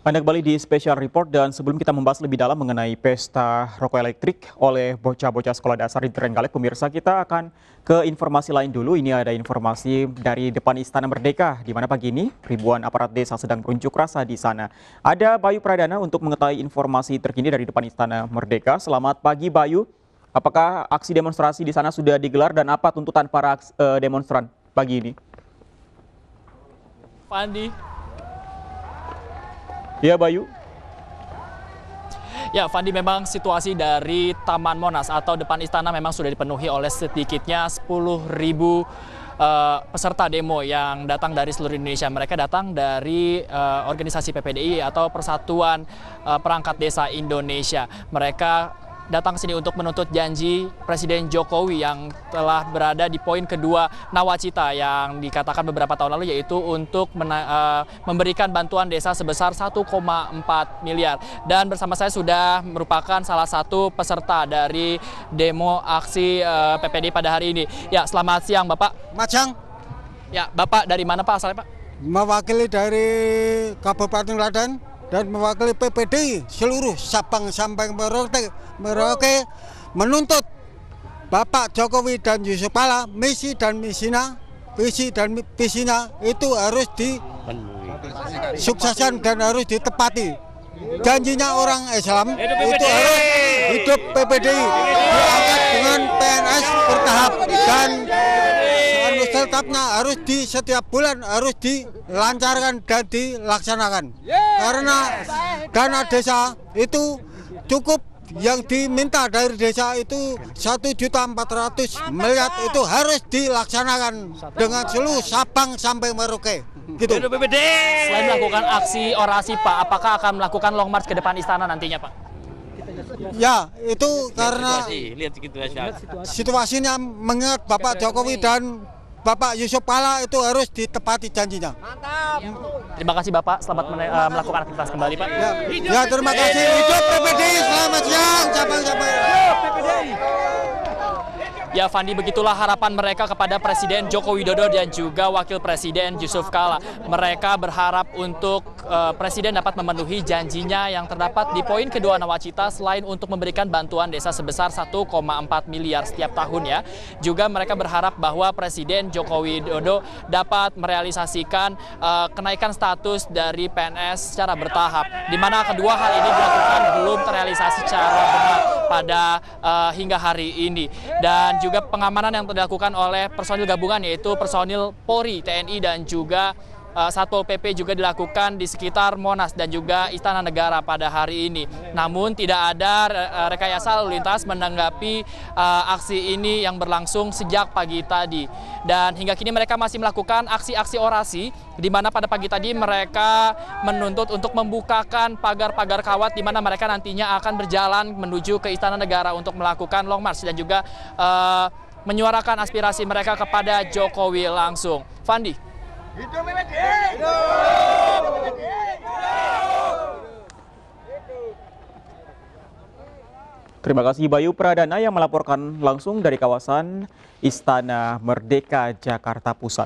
Anda kembali di Special Report dan sebelum kita membahas lebih dalam mengenai pesta rokok elektrik oleh bocah-bocah sekolah dasar di Trenggalek, pemirsa kita akan ke informasi lain dulu. Ini ada informasi dari depan Istana Merdeka, di mana pagi ini ribuan aparat desa sedang berunjuk rasa di sana. Ada Bayu Pradana untuk mengetahui informasi terkini dari depan Istana Merdeka. Selamat pagi Bayu, apakah aksi demonstrasi di sana sudah digelar dan apa tuntutan para eh, demonstran pagi ini? Pandi, Ya Bayu. Ya, Fandi memang situasi dari Taman Monas atau depan istana memang sudah dipenuhi oleh sedikitnya 10.000 Uh, eh, peserta demo yang datang dari seluruh Indonesia. Mereka datang dari uh, organisasi PPDI atau Persatuan uh, Perangkat Desa Indonesia. Mereka datang sini untuk menuntut janji Presiden Jokowi yang telah berada di poin kedua nawacita yang dikatakan beberapa tahun lalu yaitu untuk mena, uh, memberikan bantuan desa sebesar 1,4 miliar. Dan bersama saya sudah merupakan salah satu peserta dari demo aksi uh, eh, PPD pada hari ini. Ya, selamat siang Bapak. Macang. Ya, Bapak dari mana Pak asalnya Pak? Mewakili dari Kabupaten Klaten dan mewakili PPD seluruh Sabang sampai Merauke, Merauke menuntut Bapak Jokowi dan Yusuf Kala misi dan misina visi dan visinya itu harus disukseskan dan harus ditepati janjinya orang Islam itu harus hidup PPD diangkat dengan tetapnya harus di setiap bulan harus dilancarkan dan dilaksanakan. Karena dana desa itu cukup yang diminta dari desa itu satu juta empat ratus miliar itu harus dilaksanakan dengan seluruh Sabang sampai Merauke. Gitu. Selain melakukan aksi orasi Pak, apakah akan melakukan long march ke depan istana nantinya Pak? Ya, itu karena situasi, lihat situasi. situasinya mengingat Bapak Jokowi dan Bapak Yusuf Kala itu harus ditepati janjinya. Mantap. Terima kasih Bapak, selamat eh, melakukan aktivitas kembali Pak. Ya, ya terima kasih. Hidup PPDI. Ya Fandi begitulah harapan mereka kepada Presiden Joko Widodo dan juga Wakil Presiden Yusuf Kala. Mereka berharap untuk uh, Presiden dapat memenuhi janjinya yang terdapat di poin kedua Nawacita selain untuk memberikan bantuan desa sebesar 1,4 miliar setiap tahun ya. Juga mereka berharap bahwa Presiden Joko Widodo dapat merealisasikan uh, kenaikan status dari PNS secara bertahap. Di mana kedua hal ini dilakukan belum terrealisasi secara benar pada uh, hingga hari ini. Dan juga pengamanan yang dilakukan oleh personil gabungan yaitu personil Polri, TNI dan juga Eh, Satpol PP juga dilakukan di sekitar Monas dan juga Istana Negara pada hari ini. Namun tidak ada eh, rekayasa lalu lintas menanggapi eh, aksi ini yang berlangsung sejak pagi tadi. Dan hingga kini mereka masih melakukan aksi-aksi orasi di mana pada pagi tadi mereka menuntut untuk membukakan pagar-pagar kawat di mana mereka nantinya akan berjalan menuju ke Istana Negara untuk melakukan long march dan juga uh, menyuarakan aspirasi mereka kepada Jokowi langsung. Fandi, Terima kasih Bayu Pradana yang melaporkan langsung dari kawasan Istana Merdeka, Jakarta Pusat.